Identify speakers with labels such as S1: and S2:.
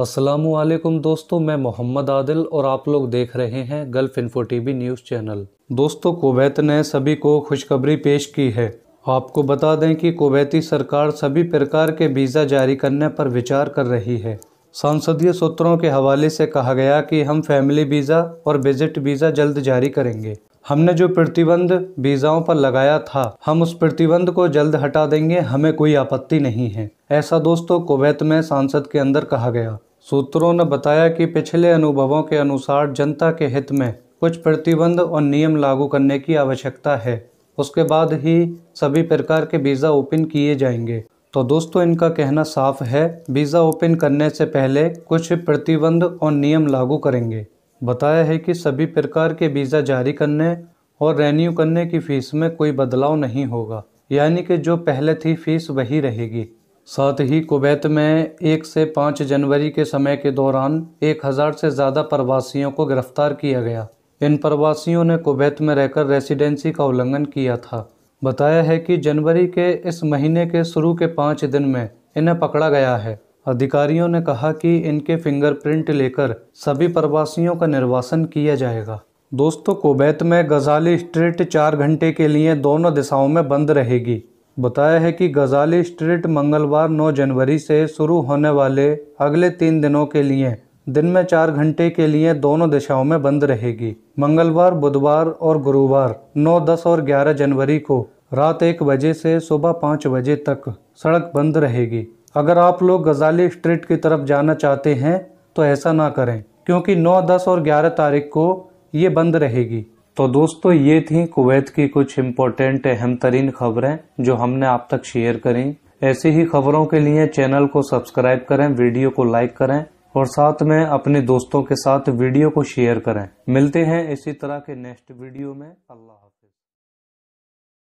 S1: असलम दोस्तों मैं मोहम्मद आदिल और आप लोग देख रहे हैं Gulf info V news channel दोस्तों कुवैत ने सभी को खुशखबरी पेश की है आपको बता दें कि कुवैती सरकार सभी प्रकार के वीज़ा जारी करने पर विचार कर रही है संसदीय सूत्रों के हवाले से कहा गया कि हम फैमिली वीज़ा और विजिट वीज़ा जल्द जारी करेंगे हमने जो प्रतिबंध वीज़ाओं पर लगाया था हम उस प्रतिबंध को जल्द हटा देंगे हमें कोई आपत्ति नहीं है ऐसा दोस्तों कुवैत में सांसद के अंदर कहा गया सूत्रों ने बताया कि पिछले अनुभवों के अनुसार जनता के हित में कुछ प्रतिबंध और नियम लागू करने की आवश्यकता है उसके बाद ही सभी प्रकार के वीज़ा ओपन किए जाएंगे तो दोस्तों इनका कहना साफ है वीज़ा ओपन करने से पहले कुछ प्रतिबंध और नियम लागू करेंगे बताया है कि सभी प्रकार के वीज़ा जारी करने और रेन्यू करने की फ़ीस में कोई बदलाव नहीं होगा यानी कि जो पहले थी फीस वही रहेगी साथ ही कुवैत में एक से पाँच जनवरी के समय के दौरान एक हज़ार से ज़्यादा प्रवासियों को गिरफ्तार किया गया इन प्रवासियों ने कुवैत में रहकर रेसिडेंसी का उल्लंघन किया था बताया है कि जनवरी के इस महीने के शुरू के पाँच दिन में इन्हें पकड़ा गया है अधिकारियों ने कहा कि इनके फिंगरप्रिंट लेकर सभी प्रवासियों का निर्वासन किया जाएगा दोस्तों कुवैत में गजाली स्ट्रीट चार घंटे के लिए दोनों दिशाओं में बंद रहेगी बताया है कि गजाली स्ट्रीट मंगलवार 9 जनवरी से शुरू होने वाले अगले तीन दिनों के लिए दिन में चार घंटे के लिए दोनों दिशाओं में बंद रहेगी मंगलवार बुधवार और गुरुवार 9, 10 और 11 जनवरी को रात एक बजे से सुबह पाँच बजे तक सड़क बंद रहेगी अगर आप लोग गजाली स्ट्रीट की तरफ जाना चाहते हैं तो ऐसा ना करें क्योंकि 9, 10 और 11 तारीख को ये बंद रहेगी तो दोस्तों ये थी कुवैत की कुछ इम्पोर्टेंट अहम तरीन खबरें जो हमने आप तक शेयर करी ऐसी ही खबरों के लिए चैनल को सब्सक्राइब करें वीडियो को लाइक करें और साथ में अपने दोस्तों के साथ वीडियो को शेयर करें मिलते हैं इसी तरह के नेक्स्ट वीडियो में अल्लाह